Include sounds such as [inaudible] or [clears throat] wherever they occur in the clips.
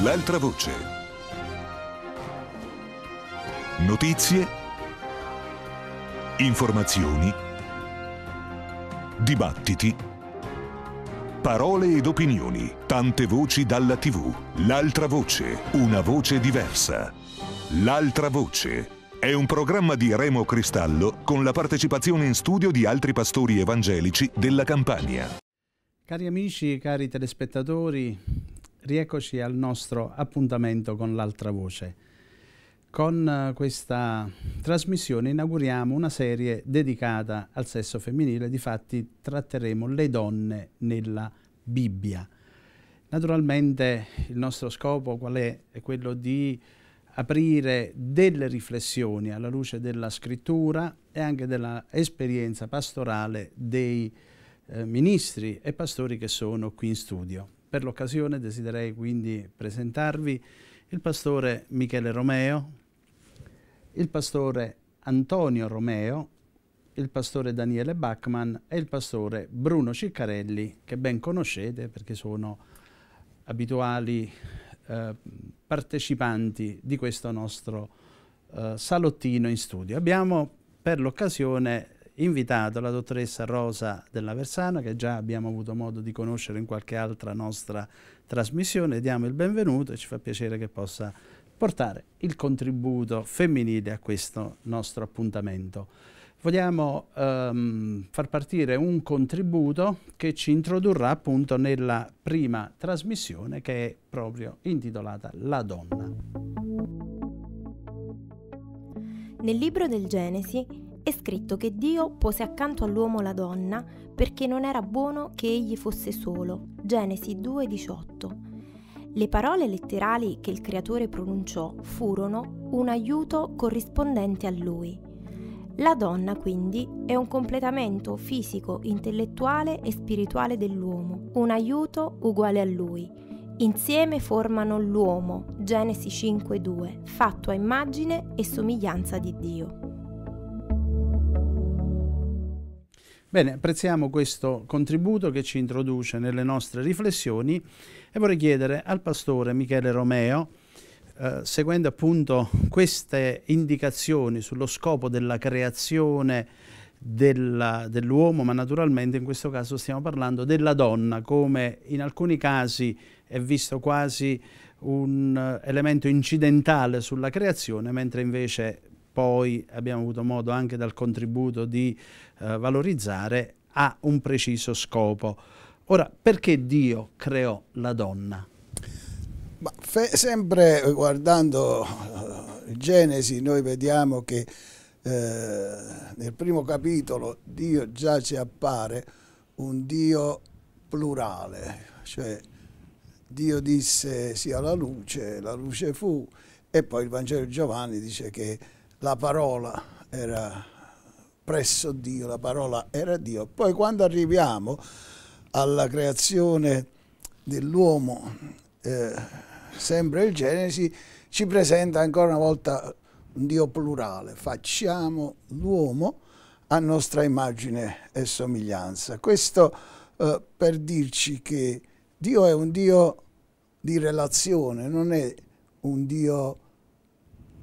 L'altra voce. Notizie. Informazioni. Dibattiti. Parole ed opinioni. Tante voci dalla TV. L'altra voce. Una voce diversa. L'altra voce. È un programma di Remo Cristallo con la partecipazione in studio di altri pastori evangelici della Campania. Cari amici, cari telespettatori, Rieccoci al nostro appuntamento con l'altra voce. Con eh, questa trasmissione inauguriamo una serie dedicata al sesso femminile, difatti tratteremo le donne nella Bibbia. Naturalmente il nostro scopo qual è? È quello di aprire delle riflessioni alla luce della scrittura e anche dell'esperienza pastorale dei eh, ministri e pastori che sono qui in studio. Per l'occasione desiderei quindi presentarvi il pastore Michele Romeo, il pastore Antonio Romeo, il pastore Daniele Bachmann e il pastore Bruno Ciccarelli, che ben conoscete perché sono abituali eh, partecipanti di questo nostro eh, salottino in studio. Abbiamo per l'occasione invitato la dottoressa Rosa Della Versano, che già abbiamo avuto modo di conoscere in qualche altra nostra trasmissione. Diamo il benvenuto e ci fa piacere che possa portare il contributo femminile a questo nostro appuntamento. Vogliamo ehm, far partire un contributo che ci introdurrà appunto nella prima trasmissione che è proprio intitolata La donna. Nel libro del Genesi è scritto che Dio pose accanto all'uomo la donna perché non era buono che egli fosse solo. Genesi 2:18. Le parole letterali che il creatore pronunciò furono un aiuto corrispondente a lui. La donna quindi è un completamento fisico, intellettuale e spirituale dell'uomo, un aiuto uguale a lui. Insieme formano l'uomo, Genesi 5.2, fatto a immagine e somiglianza di Dio. Bene, apprezziamo questo contributo che ci introduce nelle nostre riflessioni e vorrei chiedere al pastore Michele Romeo, eh, seguendo appunto queste indicazioni sullo scopo della creazione dell'uomo, ma naturalmente in questo caso stiamo parlando della donna, come in alcuni casi è visto quasi un eh, elemento incidentale sulla creazione, mentre invece poi abbiamo avuto modo anche dal contributo di eh, valorizzare, ha un preciso scopo. Ora, perché Dio creò la donna? Ma sempre guardando uh, Genesi noi vediamo che eh, nel primo capitolo Dio già ci appare un Dio plurale, cioè Dio disse sia la luce, la luce fu, e poi il Vangelo di Giovanni dice che la parola era presso Dio, la parola era Dio. Poi quando arriviamo alla creazione dell'uomo, eh, sempre il Genesi, ci presenta ancora una volta un Dio plurale. Facciamo l'uomo a nostra immagine e somiglianza. Questo eh, per dirci che Dio è un Dio di relazione, non è un Dio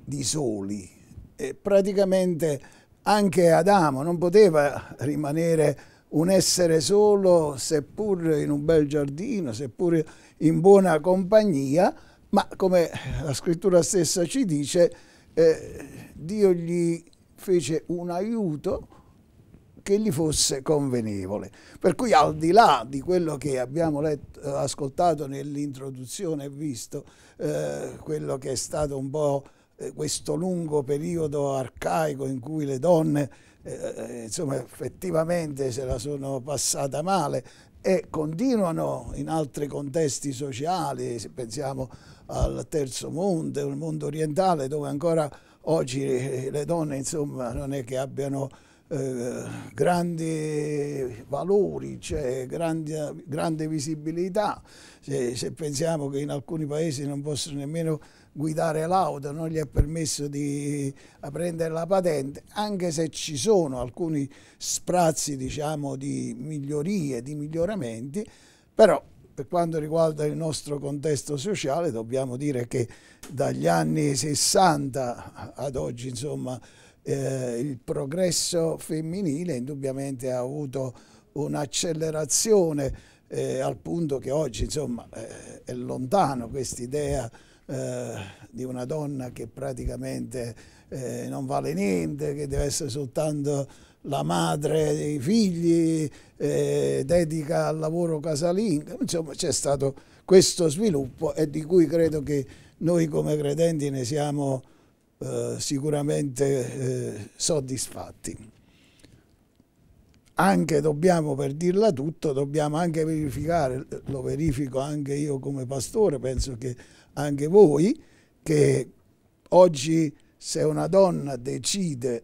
di soli, e praticamente anche Adamo non poteva rimanere un essere solo, seppur in un bel giardino, seppur in buona compagnia, ma come la scrittura stessa ci dice, eh, Dio gli fece un aiuto che gli fosse convenevole. Per cui al di là di quello che abbiamo letto, ascoltato nell'introduzione e visto, eh, quello che è stato un po' Eh, questo lungo periodo arcaico in cui le donne eh, eh, insomma, effettivamente se la sono passata male e continuano in altri contesti sociali, se pensiamo al terzo mondo, il mondo orientale dove ancora oggi eh, le donne insomma, non è che abbiano eh, grandi valori, cioè grande, grande visibilità, se, se pensiamo che in alcuni paesi non possono nemmeno guidare l'auto, non gli è permesso di prendere la patente, anche se ci sono alcuni sprazzi diciamo, di migliorie, di miglioramenti, però per quanto riguarda il nostro contesto sociale dobbiamo dire che dagli anni 60 ad oggi insomma, eh, il progresso femminile indubbiamente ha avuto un'accelerazione eh, al punto che oggi insomma, eh, è lontano quest'idea eh, di una donna che praticamente eh, non vale niente, che deve essere soltanto la madre dei figli, eh, dedica al lavoro casalingo, insomma c'è stato questo sviluppo e di cui credo che noi come credenti ne siamo eh, sicuramente eh, soddisfatti anche dobbiamo, per dirla tutto, dobbiamo anche verificare, lo verifico anche io come pastore, penso che anche voi che oggi se una donna decide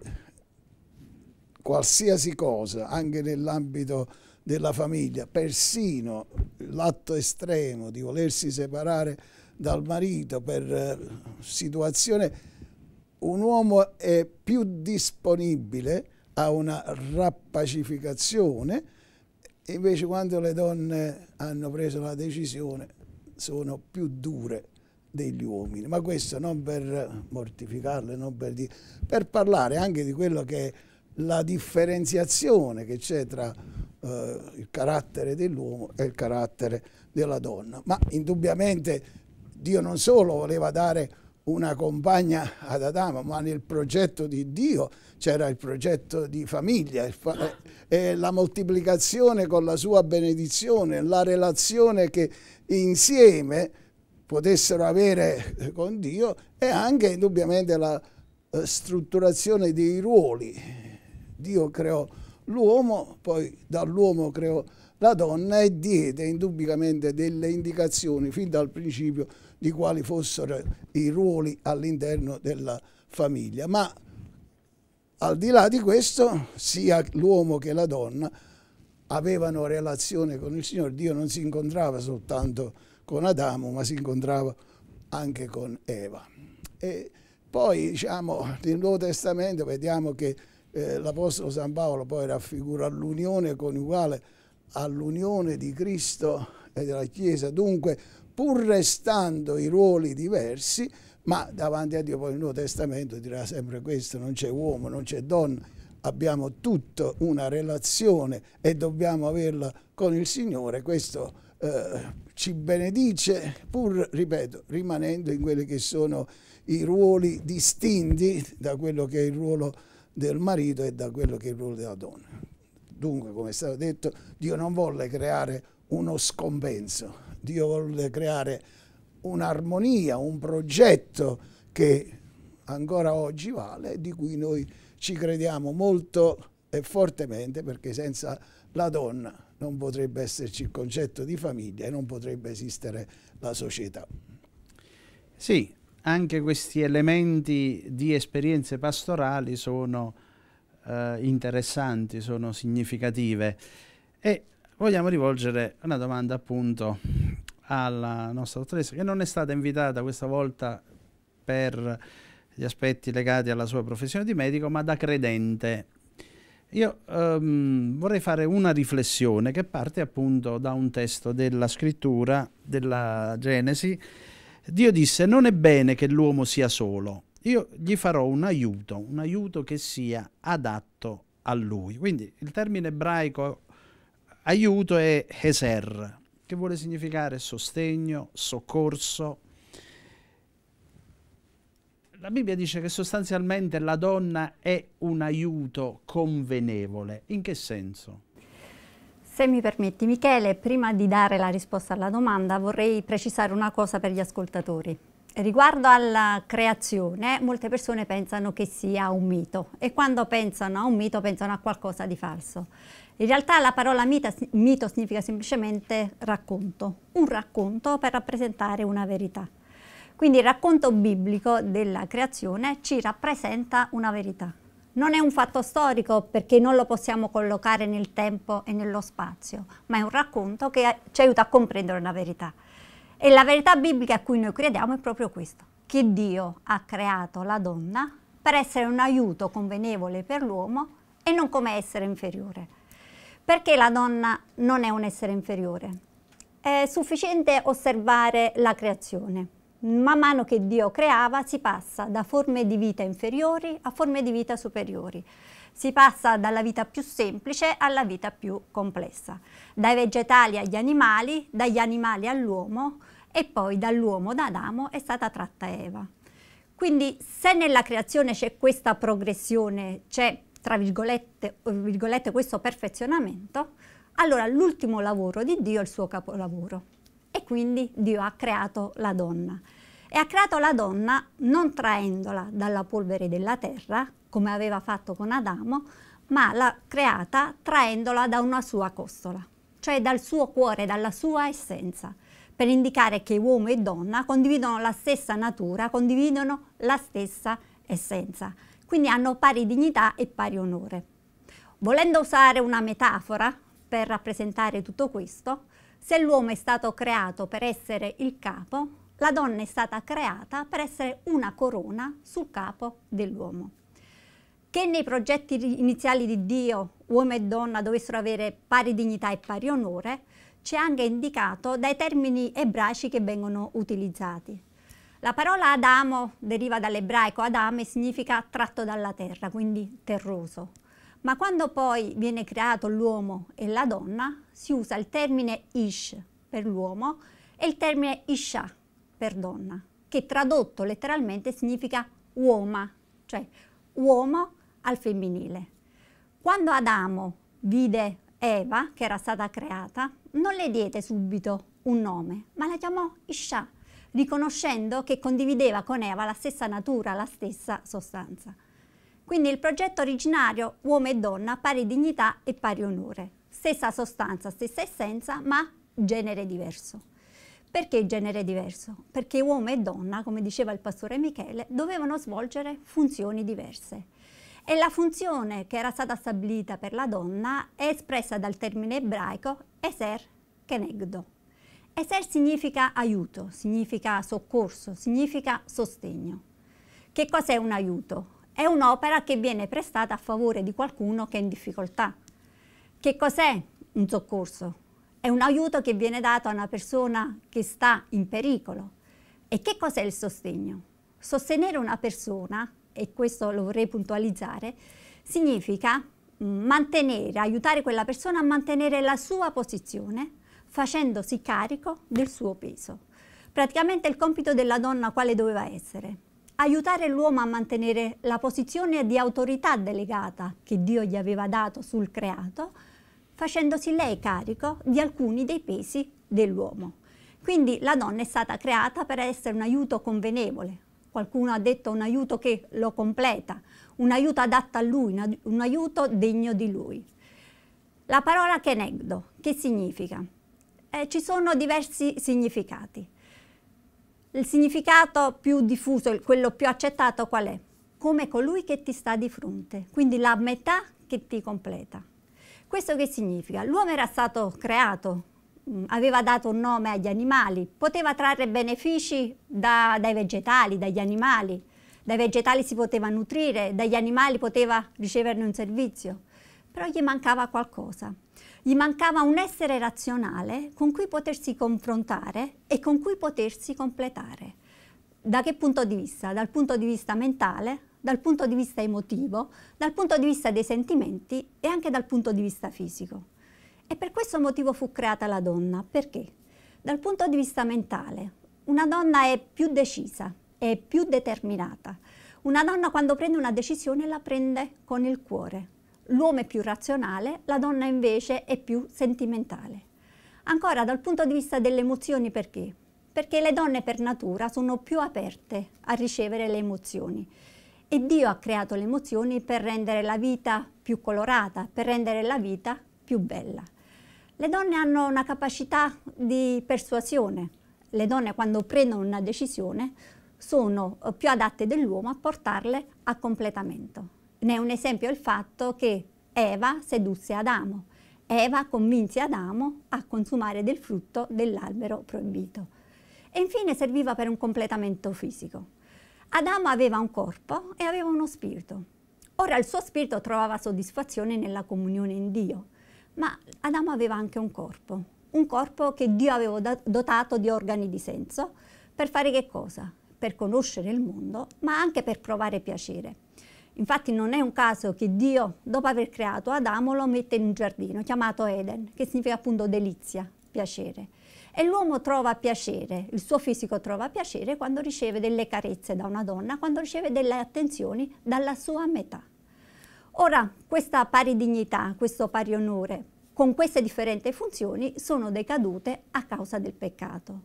qualsiasi cosa, anche nell'ambito della famiglia, persino l'atto estremo di volersi separare dal marito per eh, situazione, un uomo è più disponibile a una rappacificazione, invece quando le donne hanno preso la decisione sono più dure degli uomini, ma questo non per mortificarle, non per, dire, per parlare anche di quello che è la differenziazione che c'è tra eh, il carattere dell'uomo e il carattere della donna. Ma indubbiamente Dio non solo voleva dare una compagna ad Adamo, ma nel progetto di Dio c'era il progetto di famiglia e la moltiplicazione con la sua benedizione, la relazione che insieme potessero avere con Dio e anche indubbiamente la eh, strutturazione dei ruoli. Dio creò l'uomo, poi dall'uomo creò la donna e diede indubbiamente delle indicazioni fin dal principio di quali fossero i ruoli all'interno della famiglia. Ma al di là di questo, sia l'uomo che la donna avevano relazione con il Signore, Dio non si incontrava soltanto con Adamo, ma si incontrava anche con Eva. E poi, diciamo, nel Nuovo Testamento vediamo che eh, l'Apostolo San Paolo poi raffigura l'unione coniugale all'unione di Cristo e della Chiesa. Dunque, pur restando i ruoli diversi, ma davanti a Dio poi il Nuovo Testamento dirà sempre questo, non c'è uomo, non c'è donna, abbiamo tutta una relazione e dobbiamo averla con il Signore. Questo è eh, ci benedice, pur, ripeto, rimanendo in quelli che sono i ruoli distinti da quello che è il ruolo del marito e da quello che è il ruolo della donna. Dunque, come è stato detto, Dio non volle creare uno scompenso, Dio volle creare un'armonia, un progetto che ancora oggi vale, di cui noi ci crediamo molto e fortemente perché senza la donna non potrebbe esserci il concetto di famiglia e non potrebbe esistere la società. Sì, anche questi elementi di esperienze pastorali sono eh, interessanti, sono significative e vogliamo rivolgere una domanda appunto alla nostra dottoressa che non è stata invitata questa volta per gli aspetti legati alla sua professione di medico ma da credente io um, vorrei fare una riflessione che parte appunto da un testo della scrittura della Genesi. Dio disse: Non è bene che l'uomo sia solo, io gli farò un aiuto, un aiuto che sia adatto a lui. Quindi il termine ebraico aiuto è Heser, che vuole significare sostegno, soccorso, la Bibbia dice che sostanzialmente la donna è un aiuto convenevole. In che senso? Se mi permetti Michele, prima di dare la risposta alla domanda vorrei precisare una cosa per gli ascoltatori. Riguardo alla creazione, molte persone pensano che sia un mito e quando pensano a un mito pensano a qualcosa di falso. In realtà la parola mita, mito significa semplicemente racconto, un racconto per rappresentare una verità. Quindi il racconto biblico della creazione ci rappresenta una verità. Non è un fatto storico perché non lo possiamo collocare nel tempo e nello spazio, ma è un racconto che ci aiuta a comprendere una verità. E la verità biblica a cui noi crediamo è proprio questa, che Dio ha creato la donna per essere un aiuto convenevole per l'uomo e non come essere inferiore. Perché la donna non è un essere inferiore? È sufficiente osservare la creazione. Man mano che Dio creava si passa da forme di vita inferiori a forme di vita superiori. Si passa dalla vita più semplice alla vita più complessa, dai vegetali agli animali, dagli animali all'uomo e poi dall'uomo da Adamo è stata tratta Eva. Quindi se nella creazione c'è questa progressione, c'è tra virgolette, virgolette questo perfezionamento, allora l'ultimo lavoro di Dio è il suo capolavoro e quindi Dio ha creato la donna. E ha creato la donna non traendola dalla polvere della terra, come aveva fatto con Adamo, ma l'ha creata traendola da una sua costola, cioè dal suo cuore, dalla sua essenza, per indicare che uomo e donna condividono la stessa natura, condividono la stessa essenza, quindi hanno pari dignità e pari onore. Volendo usare una metafora per rappresentare tutto questo, se l'uomo è stato creato per essere il capo, la donna è stata creata per essere una corona sul capo dell'uomo. Che nei progetti iniziali di Dio uomo e donna dovessero avere pari dignità e pari onore, c'è anche indicato dai termini ebraici che vengono utilizzati. La parola Adamo deriva dall'ebraico Adame significa tratto dalla terra, quindi terroso ma quando poi viene creato l'uomo e la donna si usa il termine ish per l'uomo e il termine isha per donna, che tradotto letteralmente significa uoma, cioè uomo al femminile. Quando Adamo vide Eva, che era stata creata, non le diede subito un nome, ma la chiamò Isha, riconoscendo che condivideva con Eva la stessa natura, la stessa sostanza. Quindi il progetto originario uomo e donna, pari dignità e pari onore. Stessa sostanza, stessa essenza, ma genere diverso. Perché genere diverso? Perché uomo e donna, come diceva il pastore Michele, dovevano svolgere funzioni diverse. E la funzione che era stata stabilita per la donna è espressa dal termine ebraico eser kenegdo. Eser significa aiuto, significa soccorso, significa sostegno. Che cos'è un aiuto? è un'opera che viene prestata a favore di qualcuno che è in difficoltà. Che cos'è un soccorso? È un aiuto che viene dato a una persona che sta in pericolo. E che cos'è il sostegno? Sostenere una persona, e questo lo vorrei puntualizzare, significa mm, mantenere, aiutare quella persona a mantenere la sua posizione facendosi carico del suo peso. Praticamente il compito della donna quale doveva essere? aiutare l'uomo a mantenere la posizione di autorità delegata che Dio gli aveva dato sul creato, facendosi lei carico di alcuni dei pesi dell'uomo. Quindi la donna è stata creata per essere un aiuto convenevole, qualcuno ha detto un aiuto che lo completa, un aiuto adatto a lui, un aiuto degno di lui. La parola kenegdo, che significa? Eh, ci sono diversi significati. Il significato più diffuso, quello più accettato qual è? Come colui che ti sta di fronte, quindi la metà che ti completa. Questo che significa? L'uomo era stato creato, mm, aveva dato un nome agli animali, poteva trarre benefici da, dai vegetali, dagli animali, dai vegetali si poteva nutrire, dagli animali poteva riceverne un servizio, però gli mancava qualcosa gli mancava un essere razionale con cui potersi confrontare e con cui potersi completare. Da che punto di vista? Dal punto di vista mentale, dal punto di vista emotivo, dal punto di vista dei sentimenti e anche dal punto di vista fisico. E per questo motivo fu creata la donna. Perché? Dal punto di vista mentale, una donna è più decisa, è più determinata. Una donna quando prende una decisione la prende con il cuore, l'uomo è più razionale, la donna invece è più sentimentale. Ancora dal punto di vista delle emozioni perché? Perché le donne per natura sono più aperte a ricevere le emozioni e Dio ha creato le emozioni per rendere la vita più colorata, per rendere la vita più bella. Le donne hanno una capacità di persuasione, le donne quando prendono una decisione sono eh, più adatte dell'uomo a portarle a completamento. Ne è un esempio il fatto che Eva sedusse Adamo. Eva convinse Adamo a consumare del frutto dell'albero proibito. E infine serviva per un completamento fisico. Adamo aveva un corpo e aveva uno spirito. Ora il suo spirito trovava soddisfazione nella comunione in Dio, ma Adamo aveva anche un corpo, un corpo che Dio aveva dotato di organi di senso, per fare che cosa? Per conoscere il mondo, ma anche per provare piacere. Infatti non è un caso che Dio, dopo aver creato Adamo, lo mette in un giardino chiamato Eden, che significa appunto delizia, piacere. E l'uomo trova piacere, il suo fisico trova piacere quando riceve delle carezze da una donna, quando riceve delle attenzioni dalla sua metà. Ora, questa pari dignità, questo pari onore, con queste differenti funzioni sono decadute a causa del peccato.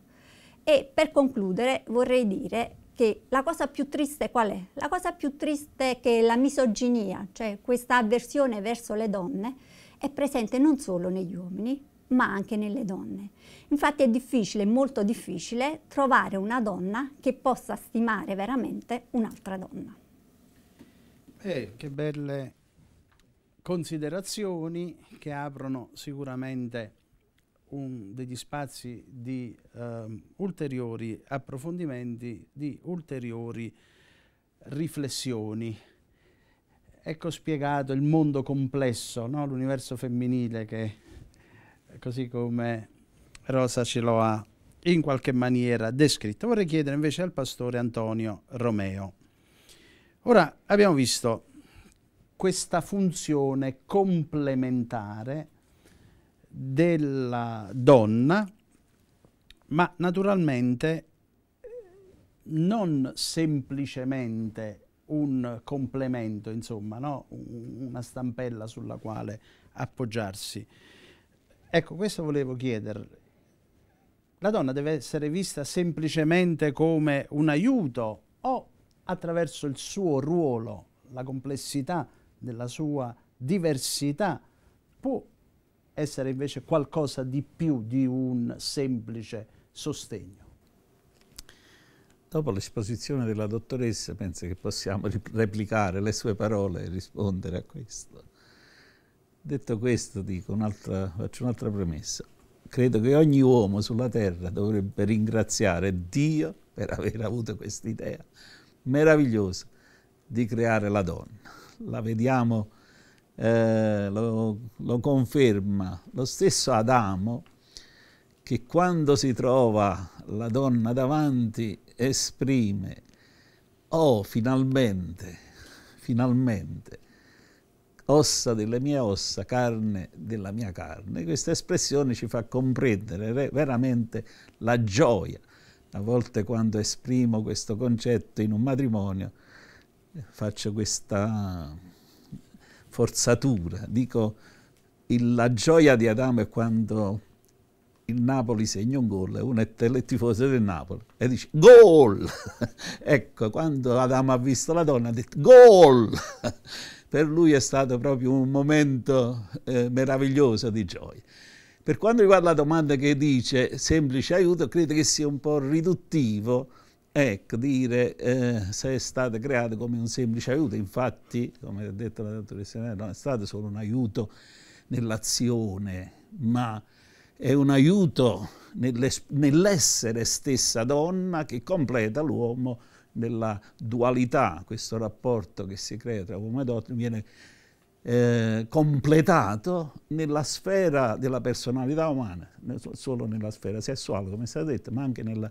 E per concludere vorrei dire che la cosa più triste qual è? La cosa più triste è che la misoginia, cioè questa avversione verso le donne, è presente non solo negli uomini, ma anche nelle donne. Infatti è difficile, molto difficile, trovare una donna che possa stimare veramente un'altra donna. Eh, che belle considerazioni che aprono sicuramente un, degli spazi di um, ulteriori approfondimenti, di ulteriori riflessioni. Ecco spiegato il mondo complesso, no? l'universo femminile che, così come Rosa ce lo ha in qualche maniera descritto. Vorrei chiedere invece al pastore Antonio Romeo. Ora abbiamo visto questa funzione complementare della donna, ma naturalmente eh, non semplicemente un complemento, insomma, no? una stampella sulla quale appoggiarsi. Ecco, questo volevo chiedere. La donna deve essere vista semplicemente come un aiuto o attraverso il suo ruolo, la complessità della sua diversità, può essere invece qualcosa di più di un semplice sostegno. Dopo l'esposizione della dottoressa penso che possiamo replicare le sue parole e rispondere a questo. Detto questo un faccio un'altra premessa. Credo che ogni uomo sulla terra dovrebbe ringraziare Dio per aver avuto questa idea meravigliosa di creare la donna. La vediamo eh, lo, lo conferma lo stesso Adamo che quando si trova la donna davanti esprime oh finalmente, finalmente, ossa delle mie ossa, carne della mia carne. Questa espressione ci fa comprendere veramente la gioia. A volte quando esprimo questo concetto in un matrimonio faccio questa forzatura. Dico, la gioia di Adamo è quando il Napoli segna un gol, uno è tele tifoso del Napoli e dice gol! [laughs] ecco, quando Adamo ha visto la donna ha detto gol! [laughs] per lui è stato proprio un momento eh, meraviglioso di gioia. Per quanto riguarda la domanda che dice semplice aiuto, credo che sia un po' riduttivo Ecco, dire eh, se è stata creata come un semplice aiuto, infatti, come ha detto la dottoressa non è stato solo un aiuto nell'azione, ma è un aiuto nell'essere nell stessa donna che completa l'uomo nella dualità, questo rapporto che si crea tra uomo e donna viene eh, completato nella sfera della personalità umana, solo nella sfera sessuale, come è stato detto, ma anche nella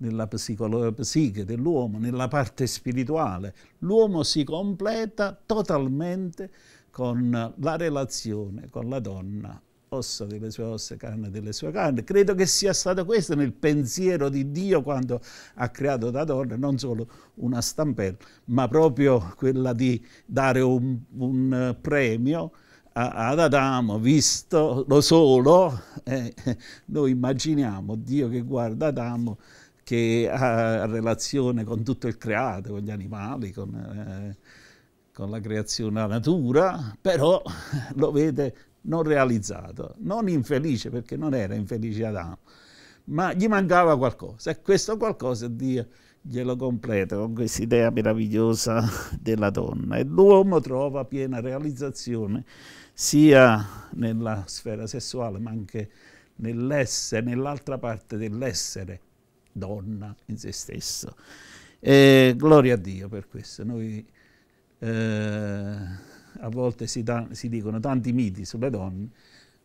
nella eh, psiche dell'uomo, nella parte spirituale. L'uomo si completa totalmente con la relazione con la donna, ossa delle sue ossa, carne delle sue carne. Credo che sia stato questo nel pensiero di Dio quando ha creato da donna, non solo una stampella, ma proprio quella di dare un, un eh, premio ad Adamo, visto lo solo, eh, eh, noi immaginiamo Dio che guarda Adamo che ha eh, relazione con tutto il creato, con gli animali, con, eh, con la creazione, della natura, però lo vede non realizzato, non infelice perché non era infelice Adamo, ma gli mancava qualcosa e questo qualcosa Dio glielo completa con questa idea meravigliosa della donna e l'uomo trova piena realizzazione sia nella sfera sessuale ma anche nell'essere, nell'altra parte dell'essere donna in se stesso. E gloria a Dio per questo. Noi eh, a volte si, si, dicono tanti miti sulle donne,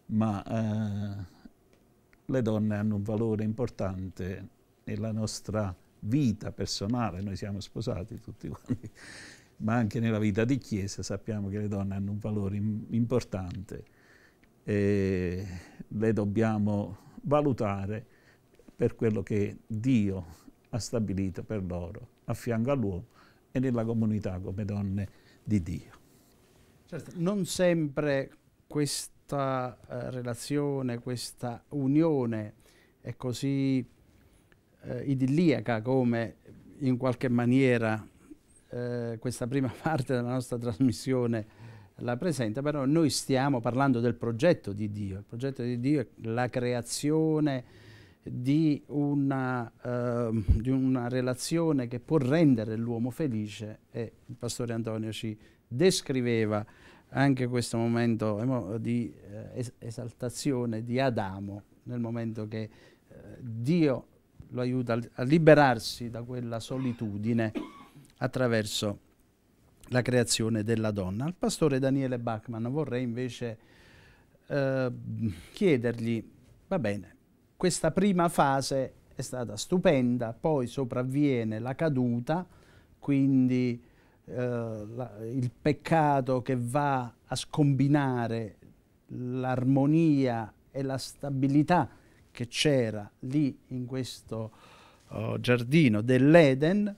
ma eh, le donne hanno un valore importante nella nostra vita personale, noi siamo sposati tutti quanti, ma anche nella vita di chiesa sappiamo che le donne hanno un valore importante e le dobbiamo valutare per quello che Dio ha stabilito per loro a fianco all'uomo e nella comunità come donne di Dio. Certo, non sempre questa eh, relazione, questa unione è così eh, idilliaca come in qualche maniera eh, questa prima [laughs] parte della nostra trasmissione la presenta, però noi stiamo parlando del progetto di Dio. Il progetto di Dio è la creazione di una, eh, di una, relazione che può rendere l'uomo felice e il pastore Antonio ci descriveva anche questo momento eh, di eh, esaltazione di Adamo nel momento che eh, Dio lo aiuta a liberarsi da quella solitudine attraverso la creazione della donna. Al pastore Daniele Bachmann vorrei invece ehm, chiedergli, va bene, questa prima fase è stata stupenda, poi sopravviene la caduta, quindi eh, la, il peccato che va a scombinare l'armonia e la stabilità che c'era lì in questo oh, giardino dell'Eden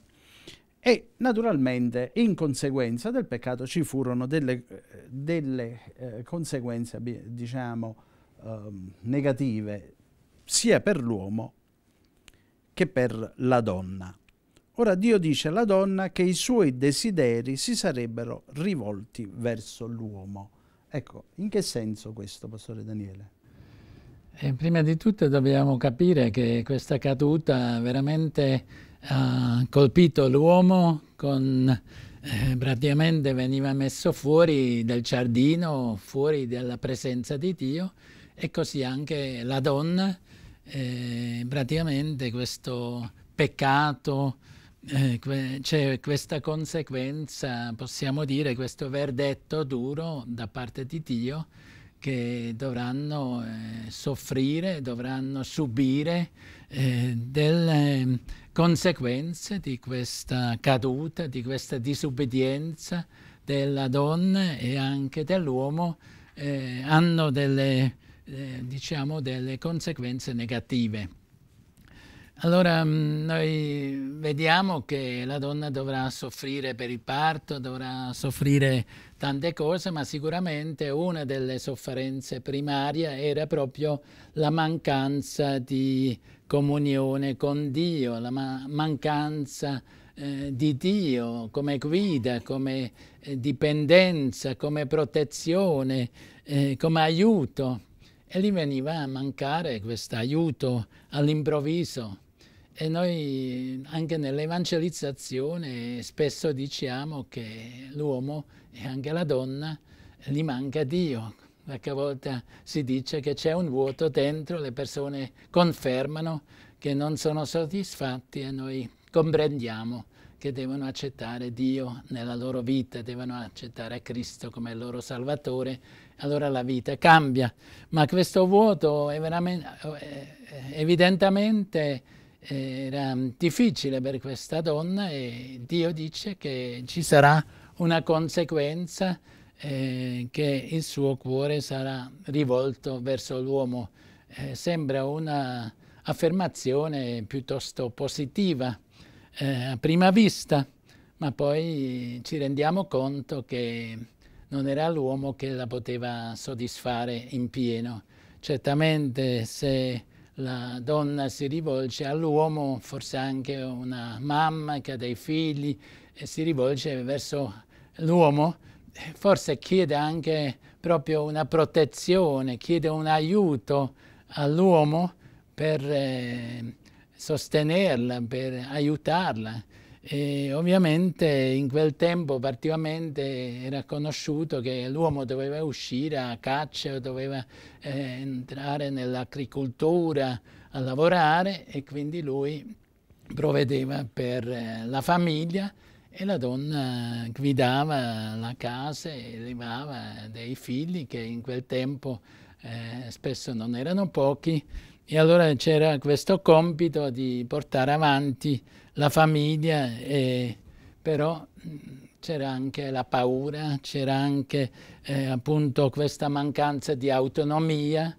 e naturalmente in conseguenza del peccato ci furono delle, eh, delle eh, conseguenze diciamo eh, negative sia per l'uomo che per la donna. Ora Dio dice alla donna che i suoi desideri si sarebbero rivolti verso l'uomo. Ecco, in che senso questo, Pastore Daniele? E eh, prima di tutto dobbiamo capire che questa caduta veramente ha colpito l'uomo con eh, praticamente veniva messo fuori dal giardino, fuori dalla presenza di Dio e così anche la donna eh, praticamente questo peccato, eh, que c'è questa conseguenza, possiamo dire, questo verdetto duro da parte di Dio che dovranno eh, soffrire, dovranno subire eh, delle conseguenze di questa caduta, di questa disobbedienza della donna e anche dell'uomo, eh, hanno delle eh, diciamo delle conseguenze negative. Allora mh, mm, noi vediamo che la donna dovrà soffrire per il parto, dovrà soffrire tante cose, ma sicuramente una delle sofferenze primarie era proprio la mancanza di comunione con Dio, la ma mancanza eh, di Dio come guida, come eh, dipendenza, come protezione, eh, come aiuto e lì veniva a mancare questo aiuto all'improvviso. E noi anche nell'evangelizzazione spesso diciamo che l'uomo e anche la donna gli manca Dio. Qualche volta si dice che c'è un vuoto dentro, le persone confermano che non sono soddisfatti e noi comprendiamo che devono accettare Dio nella loro vita, devono accettare Cristo come il loro Salvatore, allora la vita cambia. Ma questo vuoto eh, evidentemente era difficile per questa donna e Dio dice che ci sarà una conseguenza eh, che il suo cuore sarà rivolto verso l'uomo. Eh, sembra una affermazione piuttosto positiva eh, a prima vista, ma poi ci rendiamo conto che non era l'uomo che la poteva soddisfare in pieno. Certamente se la donna si rivolge all'uomo, forse anche una mamma che ha dei figli, e si rivolge verso l'uomo, forse chiede anche proprio una protezione, chiede un aiuto all'uomo per eh, sostenerla, per aiutarla. E ovviamente in quel tempo particolarmente era conosciuto che l'uomo doveva uscire a caccia, doveva eh, entrare nell'agricoltura a lavorare e quindi lui provvedeva per eh, la famiglia e la donna guidava la casa e levava dei figli che in quel tempo eh, spesso non erano pochi, e allora c'era questo compito di portare avanti la famiglia, però mm, c'era anche la paura, c'era anche eh, appunto questa mancanza di autonomia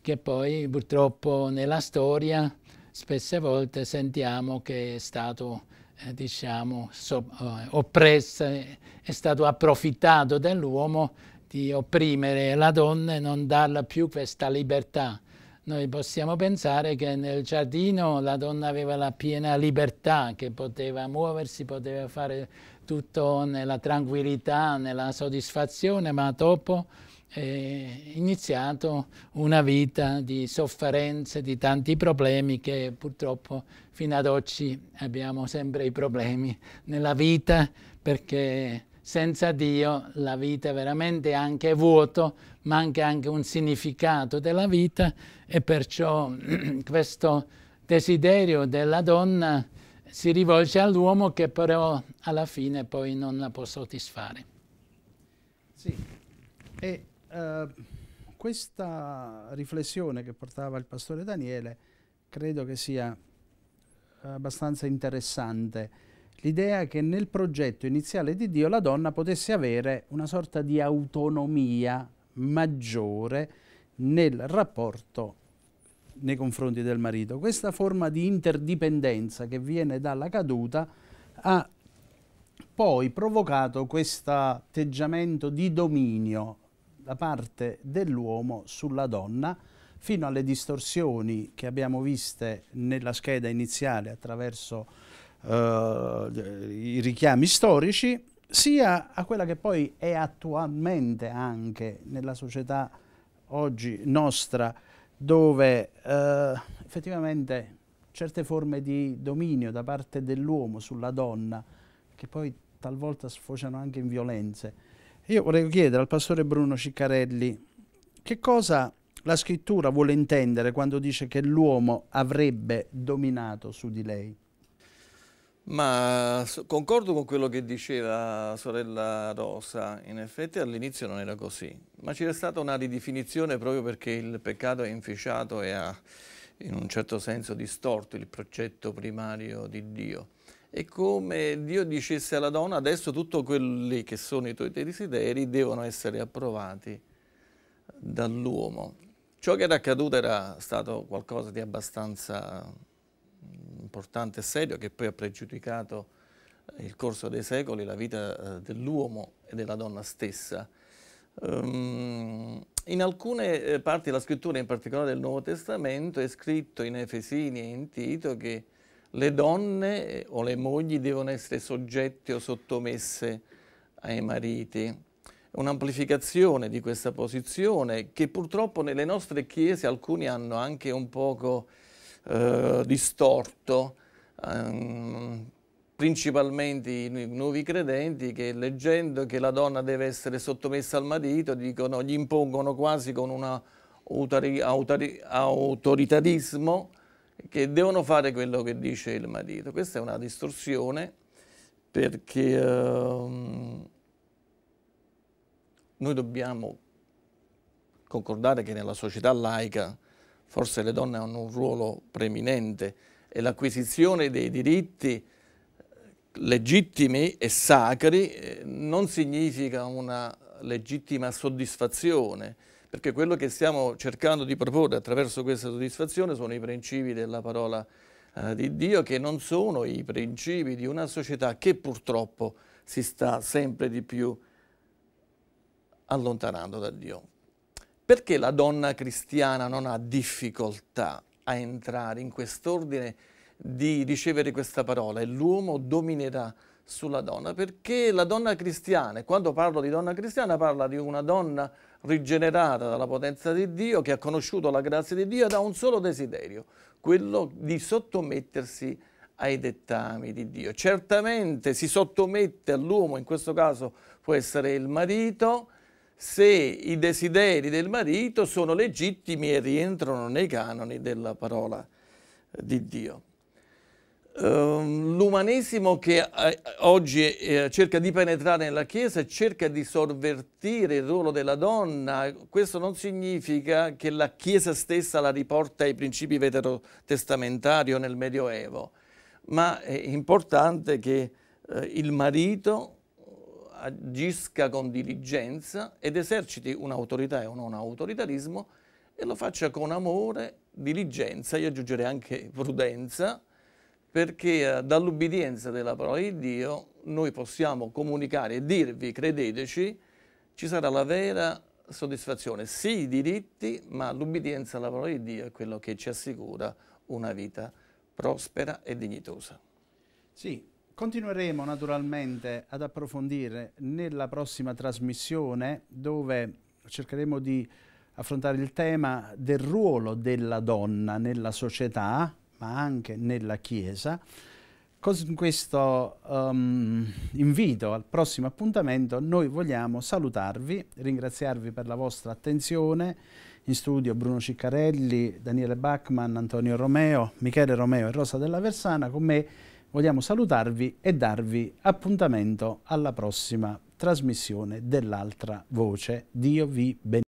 che poi purtroppo nella storia spesse volte sentiamo che è stato eh, diciamo so, eh, oppresso, è stato approfittato dall'uomo di opprimere la donna e non darle più questa libertà. Noi possiamo pensare che nel giardino la donna aveva la piena libertà, che poteva muoversi, poteva fare tutto nella tranquillità, nella soddisfazione, ma dopo eh, è iniziato una vita di sofferenze, di tanti problemi che purtroppo fino ad oggi abbiamo sempre i problemi nella vita perché senza Dio la vita è veramente anche vuoto, manca anche un significato della vita e perciò [clears throat] questo desiderio della donna si rivolge all'uomo che però alla fine poi non la può soddisfare. Sì, e uh, questa riflessione che portava il pastore Daniele credo che sia abbastanza interessante l'idea che nel progetto iniziale di Dio la donna potesse avere una sorta di autonomia maggiore nel rapporto nei confronti del marito. Questa forma di interdipendenza che viene dalla caduta ha poi provocato questo atteggiamento di dominio da parte dell'uomo sulla donna fino alle distorsioni che abbiamo viste nella scheda iniziale attraverso eh, i richiami storici, sia a quella che poi è attualmente anche nella società oggi nostra, dove eh, effettivamente certe forme di dominio da parte dell'uomo sulla donna, che poi talvolta sfociano anche in violenze. Io vorrei chiedere al pastore Bruno Ciccarelli che cosa la scrittura vuole intendere quando dice che l'uomo avrebbe dominato su di lei. Ma concordo con quello che diceva sorella Rosa, in effetti all'inizio non era così, ma c'era stata una ridefinizione proprio perché il peccato è inficiato e ha in un certo senso distorto il progetto primario di Dio. È come Dio dicesse alla donna adesso tutti quelli che sono i tuoi desideri devono essere approvati dall'uomo. Ciò che era accaduto era stato qualcosa di abbastanza importante e serio che poi ha pregiudicato eh, il corso dei secoli la vita eh, dell'uomo e della donna stessa. Um, in alcune eh, parti della scrittura, in particolare del Nuovo Testamento, è scritto in Efesini e in Tito che le donne o le mogli devono essere soggette o sottomesse ai mariti. Un'amplificazione di questa posizione che purtroppo nelle nostre chiese alcuni hanno anche un poco eh, distorto ehm, principalmente i nuovi credenti che leggendo che la donna deve essere sottomessa al marito dicono, gli impongono quasi con un autoritarismo che devono fare quello che dice il marito. Questa è una distorsione perché ehm, noi dobbiamo concordare che nella società laica forse le donne hanno un ruolo preminente e l'acquisizione dei diritti legittimi e sacri eh, non significa una legittima soddisfazione, perché quello che stiamo cercando di proporre attraverso questa soddisfazione sono i principi della parola eh, di Dio, che non sono i principi di una società che purtroppo si sta sempre di più allontanando da Dio. Perché la donna cristiana non ha difficoltà a entrare in quest'ordine di ricevere questa parola e l'uomo dominerà sulla donna? Perché la donna cristiana, e quando parlo di donna cristiana parla di una donna rigenerata dalla potenza di Dio, che ha conosciuto la grazia di Dio ed ha un solo desiderio, quello di sottomettersi ai dettami di Dio. Certamente si sottomette all'uomo, in questo caso può essere il marito, se i desideri del marito sono legittimi e rientrano nei canoni della parola eh, di Dio. Ehm, l'umanesimo che eh, oggi eh, cerca di penetrare nella Chiesa e cerca di sorvertire il ruolo della donna. Questo non significa che la Chiesa stessa la riporta ai principi veterotestamentari o nel Medioevo, ma è importante che il marito agisca con diligenza ed eserciti un'autorità e un non autoritarismo e lo faccia con amore, diligenza, io aggiungerei anche prudenza, perché eh, dall'ubbidienza della parola di Dio noi possiamo comunicare e dirvi, credeteci, ci sarà la vera soddisfazione, sì i diritti, ma l'ubbidienza alla parola di Dio è quello che ci assicura una vita prospera e dignitosa. Sì, Continueremo naturalmente ad approfondire nella prossima trasmissione dove cercheremo di affrontare il tema del ruolo della donna nella società, ma anche nella Chiesa. Con questo um, invito al prossimo appuntamento noi vogliamo salutarvi, ringraziarvi per la vostra attenzione. In studio Bruno Ciccarelli, Daniele Bachmann, Antonio Romeo, Michele Romeo e Rosa della Versana. Con me vogliamo salutarvi e darvi appuntamento alla prossima trasmissione dell'altra voce. Dio vi benedica.